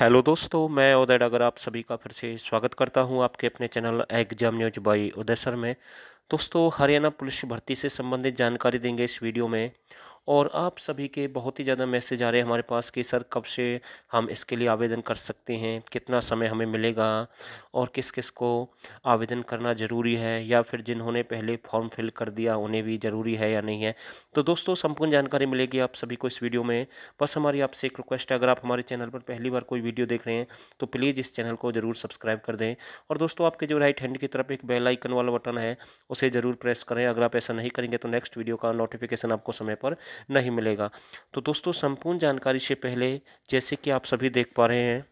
hello दोस्तों मैं उदय डागर आप सभी का फिर से स्वागत करता हूं आपके अपने channel exam news by Uday sir में दोस्तों हरियाणा पुलिस भर्ती से संबंधित जानकारी देंगे इस वीडियो में और आप सभी के बहुत ही ज़्यादा मैसेज आ रहे हैं हमारे पास कि सर कब से हम इसके लिए आवेदन कर सकते हैं कितना समय हमें मिलेगा और किस किस को आवेदन करना ज़रूरी है या फिर जिन्होंने पहले फॉर्म फिल कर दिया उन्हें भी ज़रूरी है या नहीं है तो दोस्तों संपूर्ण जानकारी मिलेगी आप सभी को इस वीडियो में बस हमारी आपसे एक रिक्वेस्ट है अगर आप हमारे चैनल पर पहली बार कोई वीडियो देख रहे हैं तो प्लीज़ इस चैनल को ज़रूर सब्सक्राइब कर दें और दोस्तों आपके जो राइट हैंड की तरफ एक बेल आइकन वाला बटन है उसे ज़रूर प्रेस करें अगर आप ऐसा नहीं करेंगे तो नेक्स्ट वीडियो का नोटिफिकेशन आपको समय पर नहीं मिलेगा तो दोस्तों संपूर्ण जानकारी से पहले जैसे कि आप सभी देख पा रहे हैं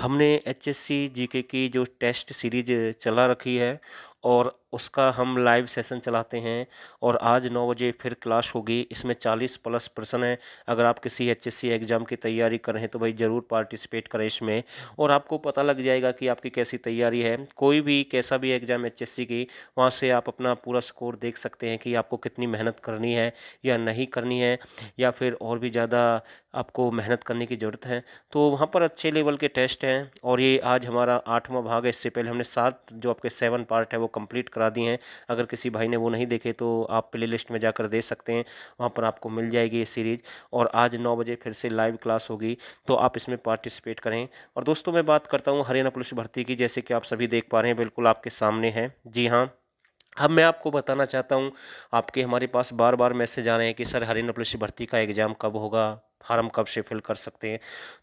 हमने एच एस सी जी के की जो टेस्ट सीरीज चला रखी है और उसका हम लाइव सेशन चलाते हैं और आज नौ बजे फिर क्लास होगी इसमें चालीस प्लस पर्सन है अगर आप किसी एच एस सी एग्ज़ाम की तैयारी कर रहे हैं तो भाई ज़रूर पार्टिसिपेट करें इसमें और आपको पता लग जाएगा कि आपकी कैसी तैयारी है कोई भी कैसा भी एग्ज़ाम एच एस सी की वहाँ से आप अपना पूरा स्कोर देख सकते हैं कि आपको कितनी मेहनत करनी है या नहीं करनी है या फिर और भी ज़्यादा आपको मेहनत करने की ज़रूरत है तो वहाँ पर अच्छे लेवल के टेस्ट हैं और ये आज हमारा आठवां भाग है इससे पहले हमने सात जो आपके सेवन पार्ट है वो कंप्लीट करा दी हैं अगर किसी भाई ने वो नहीं देखे तो आप प्ले लिस्ट में जाकर देख सकते हैं वहाँ पर आपको मिल जाएगी ये सीरीज़ और आज नौ बजे फिर से लाइव क्लास होगी तो आप इसमें पार्टिसिपेट करें और दोस्तों मैं बात करता हूँ हरियाणा पुलिस भर्ती की जैसे कि आप सभी देख पा रहे हैं बिल्कुल आपके सामने है जी हाँ अब मैं आपको बताना चाहता हूँ आपके हमारे पास बार बार मैसेज आ रहे हैं कि सर हरियाणा पुलिस भर्ती का एग्ज़ाम कब होगा फार्म कब से फिल कर सकते हैं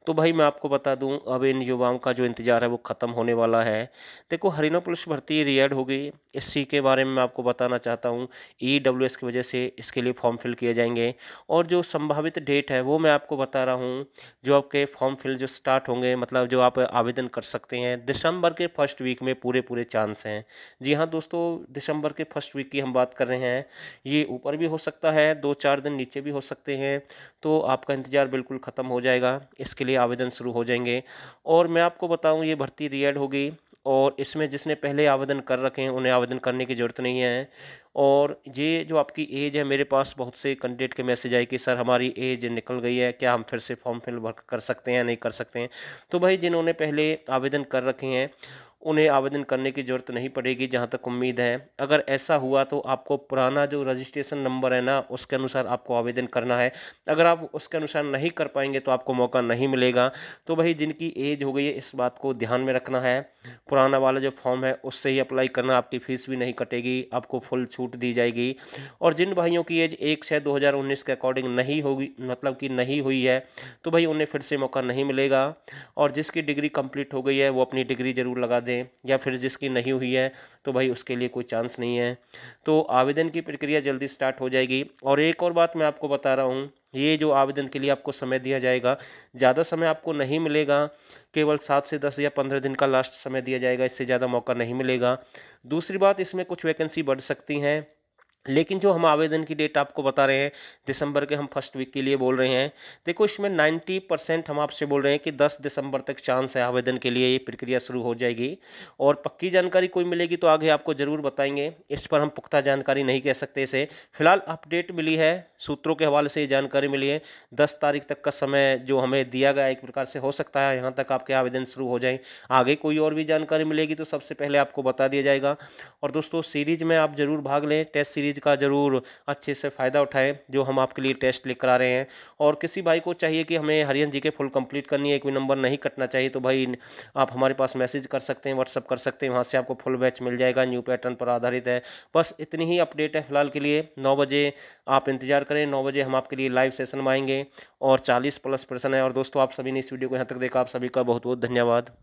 तो भाई मैं आपको बता दूं अब इन युवाओं का जो इंतज़ार है वो ख़त्म होने वाला है देखो हरियाणा पुलिस भर्ती रियड हो गई इसी के बारे में मैं आपको बताना चाहता हूँ ई एस की वजह से इसके लिए फॉर्म फिल किए जाएंगे और जो संभावित डेट है वो मैं आपको बता रहा हूँ जो आपके फॉर्म फिल जो स्टार्ट होंगे मतलब जो आप आवेदन कर सकते हैं दिसंबर के फर्स्ट वीक में पूरे पूरे चांस हैं जी हाँ दोस्तों दिसंबर के फर्स्ट वीक की हम बात कर रहे हैं ये ऊपर भी हो सकता है दो चार दिन नीचे भी हो सकते हैं तो आपका इंतज़ार बिल्कुल ख़त्म हो जाएगा इसके लिए आवेदन शुरू हो जाएंगे और मैं आपको बताऊं ये भर्ती रियड होगी और इसमें जिसने पहले आवेदन कर रखे हैं उन्हें आवेदन करने की ज़रूरत नहीं है और ये जो आपकी एज है मेरे पास बहुत से कैंडिडेट के मैसेज आए कि सर हमारी एज निकल गई है क्या हम फिर से फॉर्म फिल कर सकते हैं नहीं कर सकते हैं तो भाई जिन्होंने पहले आवेदन कर रखे हैं उन्हें आवेदन करने की ज़रूरत नहीं पड़ेगी जहाँ तक उम्मीद है अगर ऐसा हुआ तो आपको पुराना जो रजिस्ट्रेशन नंबर है ना उसके अनुसार आपको आवेदन करना है अगर आप उसके अनुसार नहीं कर पाएंगे तो आपको मौका नहीं मिलेगा तो भाई जिनकी एज हो गई है इस बात को ध्यान में रखना है पुराना वाला जो फॉर्म है उससे ही अप्लाई करना आपकी फ़ीस भी नहीं कटेगी आपको फुल छूट दी जाएगी और जिन भाइयों की एज एक छः दो के अकॉर्डिंग नहीं होगी मतलब कि नहीं हुई है तो भाई उन्हें फिर से मौका नहीं मिलेगा और जिसकी डिग्री कम्प्लीट हो गई है वो अपनी डिग्री ज़रूर लगा दें या फिर जिसकी नहीं हुई है तो भाई उसके लिए कोई चांस नहीं है तो आवेदन की प्रक्रिया जल्दी स्टार्ट हो जाएगी और एक और बात मैं आपको बता रहा हूँ ये जो आवेदन के लिए आपको समय दिया जाएगा ज़्यादा समय आपको नहीं मिलेगा केवल सात से दस या पंद्रह दिन का लास्ट समय दिया जाएगा इससे ज़्यादा मौका नहीं मिलेगा दूसरी बात इसमें कुछ वैकेंसी बढ़ सकती हैं लेकिन जो हम आवेदन की डेट आपको बता रहे हैं दिसंबर के हम फर्स्ट वीक के लिए बोल रहे हैं देखो इसमें 90 परसेंट हम आपसे बोल रहे हैं कि 10 दिसंबर तक चांस है आवेदन के लिए ये प्रक्रिया शुरू हो जाएगी और पक्की जानकारी कोई मिलेगी तो आगे आपको ज़रूर बताएंगे इस पर हम पुख्ता जानकारी नहीं कह सकते इसे फिलहाल अपडेट मिली है सूत्रों के हवाले से ये जानकारी मिली है दस तारीख तक का समय जो हमें दिया गया एक प्रकार से हो सकता है यहाँ तक आपके आवेदन शुरू हो जाए आगे कोई और भी जानकारी मिलेगी तो सबसे पहले आपको बता दिया जाएगा और दोस्तों सीरीज में आप ज़रूर भाग लें टेस्ट सीरीज सीरीज़ का ज़रूर अच्छे से फ़ायदा उठाएं जो हम आपके लिए टेस्ट लेकर आ रहे हैं और किसी भाई को चाहिए कि हमें हरियन जी के फुल कंप्लीट करनी है एक भी नंबर नहीं कटना चाहिए तो भाई आप हमारे पास मैसेज कर सकते हैं व्हाट्सअप कर सकते हैं वहाँ से आपको फुल बैच मिल जाएगा न्यू पैटर्न पर आधारित है बस इतनी ही अपडेट है फिलहाल के लिए नौ बजे आप इंतजार करें नौ बजे हम आपके लिए लाइव सेशन में आएंगे और चालीस प्लस पर्सन है और दोस्तों आप सभी ने इस वीडियो को यहाँ तक देखा आप सभी का बहुत बहुत धन्यवाद